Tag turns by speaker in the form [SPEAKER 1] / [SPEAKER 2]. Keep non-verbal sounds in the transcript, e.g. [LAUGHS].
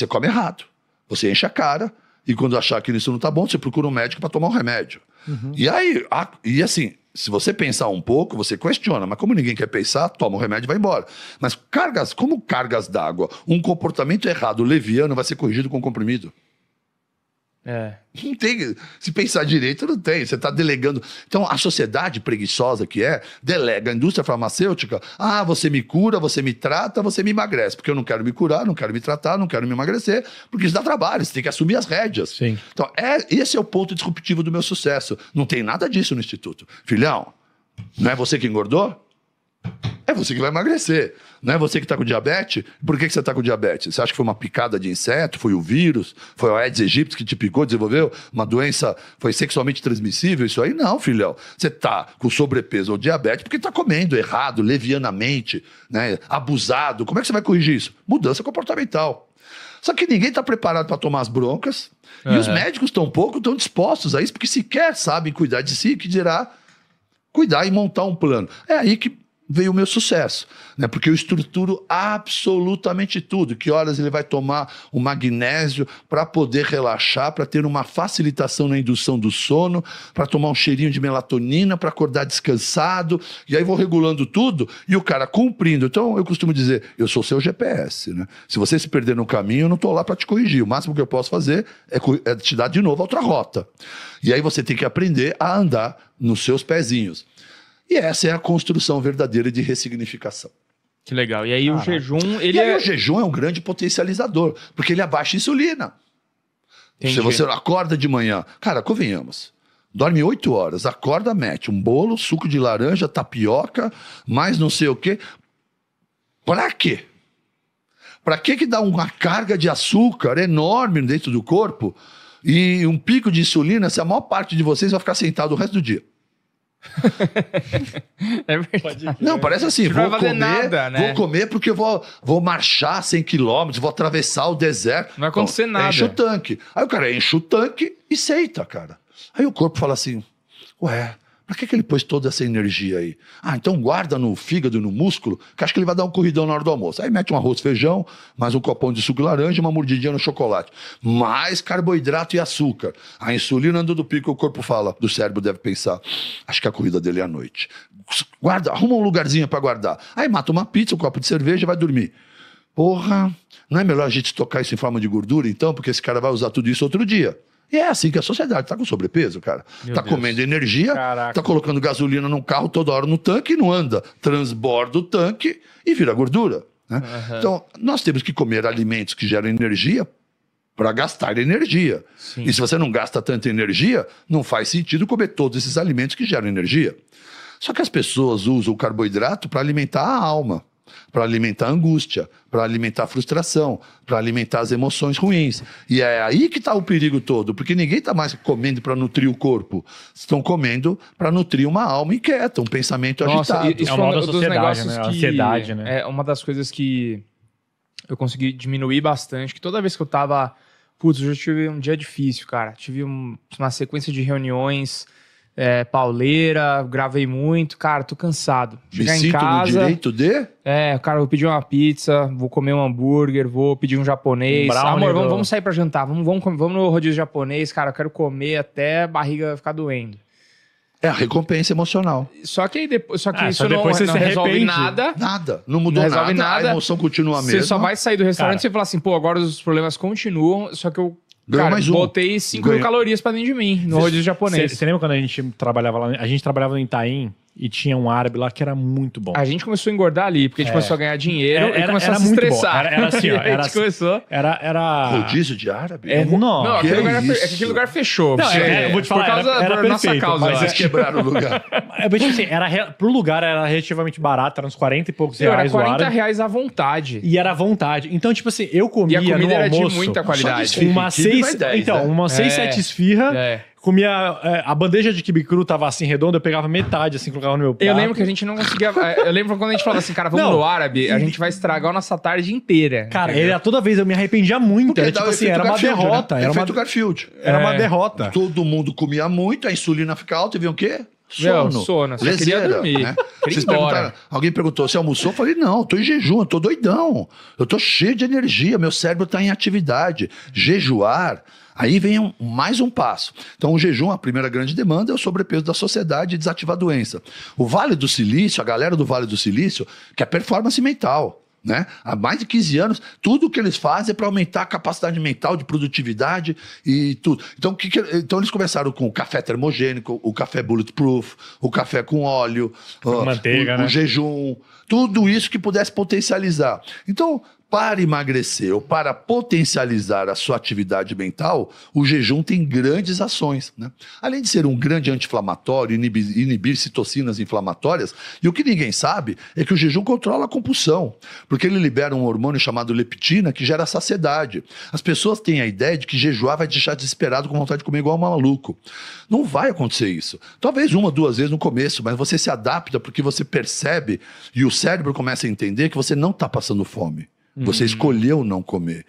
[SPEAKER 1] você come errado. Você enche a cara e quando achar que isso não está bom, você procura um médico para tomar um remédio. Uhum. E aí, a, e assim, se você pensar um pouco, você questiona, mas como ninguém quer pensar, toma o remédio e vai embora. Mas cargas, como cargas d'água, um comportamento errado leviano vai ser corrigido com comprimido. É. Não tem. Se pensar direito, não tem. Você está delegando. Então, a sociedade preguiçosa que é, delega a indústria farmacêutica. Ah, você me cura, você me trata, você me emagrece. Porque eu não quero me curar, não quero me tratar, não quero me emagrecer, porque isso dá trabalho, você tem que assumir as rédeas. Sim. Então, é, esse é o ponto disruptivo do meu sucesso. Não tem nada disso no Instituto. Filhão, não é você que engordou? é você que vai emagrecer. Não é você que está com diabetes? Por que, que você está com diabetes? Você acha que foi uma picada de inseto? Foi o vírus? Foi o Aedes aegypti que te picou, desenvolveu? Uma doença foi sexualmente transmissível? Isso aí não, filhão. Você está com sobrepeso ou diabetes porque está comendo errado, levianamente, né? abusado. Como é que você vai corrigir isso? Mudança comportamental. Só que ninguém está preparado para tomar as broncas. Uhum. E os é. médicos pouco, estão dispostos a isso, porque sequer sabem cuidar de si, que dirá cuidar e montar um plano. É aí que veio o meu sucesso, né? Porque eu estruturo absolutamente tudo. Que horas ele vai tomar o magnésio para poder relaxar, para ter uma facilitação na indução do sono, para tomar um cheirinho de melatonina, para acordar descansado. E aí vou regulando tudo e o cara cumprindo. Então eu costumo dizer, eu sou seu GPS, né? Se você se perder no caminho, eu não estou lá para te corrigir. O máximo que eu posso fazer é, é, te dar de novo outra rota. E aí você tem que aprender a andar nos seus pezinhos. E essa é a construção verdadeira de ressignificação. Que legal. E aí Caraca. o jejum, ele e aí é... o jejum é um grande potencializador, porque ele abaixa a insulina. Entendi. Se você acorda de manhã, cara, convenhamos. Dorme oito horas, acorda, mete um bolo, suco de laranja, tapioca, mais não sei o quê. Pra quê? Pra quê que dá uma carga de açúcar enorme dentro do corpo e um pico de insulina se a maior parte de vocês vai ficar sentado o resto do dia? [LAUGHS] é verdade. Não, parece assim, vou comer, nada, né? vou comer porque vou, vou marchar 100 quilômetros, vou atravessar o deserto. Não vai então, acontecer então, nada. Enche o tanque. Aí o cara enche o tanque e seita, cara. Aí o corpo fala assim, ué, para que, que ele pôs toda essa energia aí? Ah, então guarda no fígado no músculo, que acho que ele vai dar um corridão na hora do almoço. Aí mete um arroz, feijão, mais um copão de suco de laranja, uma mordidinha no chocolate. Mais carboidrato e açúcar. A insulina andando do pico, o corpo fala, do cérebro deve pensar, acho que a corrida dele é à noite. Guarda, arruma um lugarzinho para guardar. Aí mata uma pizza, um copo de cerveja e vai dormir. Porra, não é melhor a gente tocar isso em forma de gordura então? Porque esse cara vai usar tudo isso outro dia. E é assim que a sociedade está com sobrepeso, cara. está comendo energia, está colocando gasolina no carro toda hora no tanque e não anda. Transborda o tanque e vira gordura. Né? Uhum. Então, nós temos que comer alimentos que geram energia para gastar energia. Sim. E se você não gasta tanta energia, não faz sentido comer todos esses alimentos que geram energia. Só que as pessoas usam o carboidrato para alimentar a alma para alimentar a angústia, para alimentar a frustração, para alimentar as emoções ruins. E é aí que está o perigo todo, porque ninguém está mais comendo para nutrir o corpo. Estão comendo para nutrir uma alma inquieta, um pensamento Nossa, agitado. Isso é uma, dos negócios né? É que, ansiedade, né?
[SPEAKER 2] É uma das coisas que eu consegui diminuir bastante, que toda vez que eu tava, putz, eu já tive um dia difícil, cara. Tive um, uma sequência de reuniões, é, pauleira, gravei muito. Cara, tô cansado. Chegar Me em casa. No direito de? É, cara, vou pedir uma pizza, vou comer um hambúrguer, vou pedir um japonês. Um Amor, vamos, vamos, sair pra jantar, vamos, vamos, vamos no rodízio japonês, cara, eu quero comer até a barriga ficar
[SPEAKER 1] doendo. É a recompensa emocional.
[SPEAKER 2] Só que aí depois, só que é, isso só depois não, é- você não resolve arrepende. nada. Nada. Não mudou não resolve nada, nada. A emoção continua a mesma. Você só vai sair do restaurante e falar assim, pô, agora os problemas continuam, só que eu ganhei Cara, mais um. botei 5 mil calorias pra dentro de mim, no rodízio japonês. Você lembra quando a gente trabalhava lá? A gente trabalhava no Itaim e tinha um árabe lá que era muito bom. A gente começou a engordar ali, porque a gente é. começou a ganhar dinheiro era, e começou era, a se estressar. Era, era, assim, ó, [LAUGHS] era, assim, começou... Era, era... Rodízio de árabe?
[SPEAKER 1] É, não, não aquele, é lugar, aquele, lugar, fechou. Não, é, eu vou te falar, por causa era, da nossa perfeito, causa. Mas eles é. quebraram o lugar. [LAUGHS]
[SPEAKER 2] é, mas, tipo assim, era, pro lugar era relativamente barato, era uns 40 e poucos Sim, reais Era 40 reais à vontade. E era à vontade. Então, tipo assim, eu comia no almoço... E a comida era de muita qualidade. Então, né? Uma seis, então, uma 6, 7 esfirra comia. É, a bandeja de quibe cru tava assim redonda, eu pegava metade, assim, colocava no meu prato. Eu lembro que a gente não conseguia. É, eu lembro quando a gente falava assim, cara, vamos não, no árabe, a gente vai estragar a nossa tarde inteira. Cara, era
[SPEAKER 1] toda vez, eu me arrependia muito. a era tipo assim, era uma Garfield, né? derrota. Né? Era uma... Garfield. Era uma é. derrota. Todo mundo comia muito, a insulina fica alta e vinha o quê? Sono. sono. dormir. Né? Vocês perguntaram, alguém perguntou, se almoçou? Eu falei, não, eu tô em jejum, eu tô doidão. Eu tô cheio de energia, meu cérebro tá em atividade. Jejuar Aí vem um, mais um passo. Então, o jejum, a primeira grande demanda é o sobrepeso da sociedade e desativar a doença. O Vale do Silício, a galera do Vale do Silício, que é performance mental. Né? Há mais de 15 anos, tudo que eles fazem é para aumentar a capacidade mental de produtividade e tudo. Então, que que, então eles começaram com o café termogênico, o café bulletproof, o café com óleo, com manteiga, o, né? o jejum, tudo isso que pudesse potencializar. Então, para emagrecer ou para potencializar a sua atividade mental, o jejum tem grandes ações. Né? Além de ser um grande anti-inflamatório, inibir, inibir citocinas inflamatórias, e o que ninguém sabe é que o jejum controla a compulsão, porque ele libera um hormônio chamado leptina que gera saciedade. As pessoas têm a ideia de que jejuar vai deixar desesperado com vontade de comer igual um maluco. Não vai acontecer isso. Talvez uma, duas vezes no começo, mas você se adapta porque você percebe e o cérebro começa a entender que você não está passando fome. Você uhum. escolheu não comer.